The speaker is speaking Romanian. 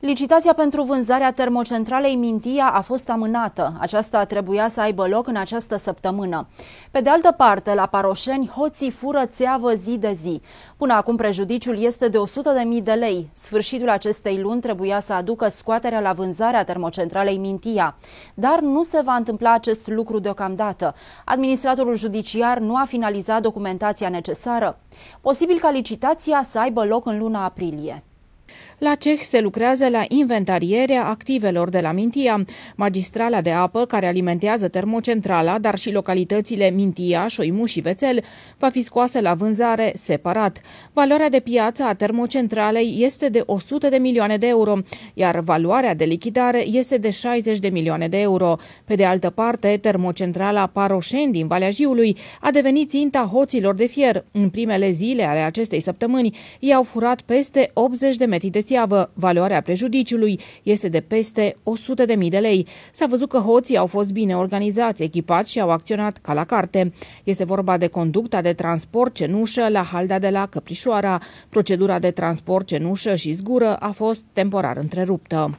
Licitația pentru vânzarea termocentralei Mintia a fost amânată. Aceasta trebuia să aibă loc în această săptămână. Pe de altă parte, la Paroșeni, hoții fură țeavă zi de zi. Până acum prejudiciul este de 100.000 de lei. Sfârșitul acestei luni trebuia să aducă scoaterea la vânzarea termocentralei Mintia. Dar nu se va întâmpla acest lucru deocamdată. Administratorul judiciar nu a finalizat documentația necesară. Posibil ca licitația să aibă loc în luna aprilie. La Ceh se lucrează la inventarierea activelor de la Mintia. Magistrala de apă care alimentează termocentrala, dar și localitățile Mintia, Șoimu și Vețel, va fi scoasă la vânzare separat. Valoarea de piață a termocentralei este de 100 de milioane de euro, iar valoarea de lichidare este de 60 de milioane de euro. Pe de altă parte, termocentrala Paroșeni din Valea Jiului a devenit ținta hoților de fier. În primele zile ale acestei săptămâni, i-au furat peste 80 de metri plătit de țiavă. Valoarea prejudiciului este de peste 100.000 de lei. S-a văzut că hoții au fost bine organizați, echipați și au acționat ca la carte. Este vorba de conducta de transport cenușă la halda de la Căprișoara. Procedura de transport cenușă și zgură a fost temporar întreruptă.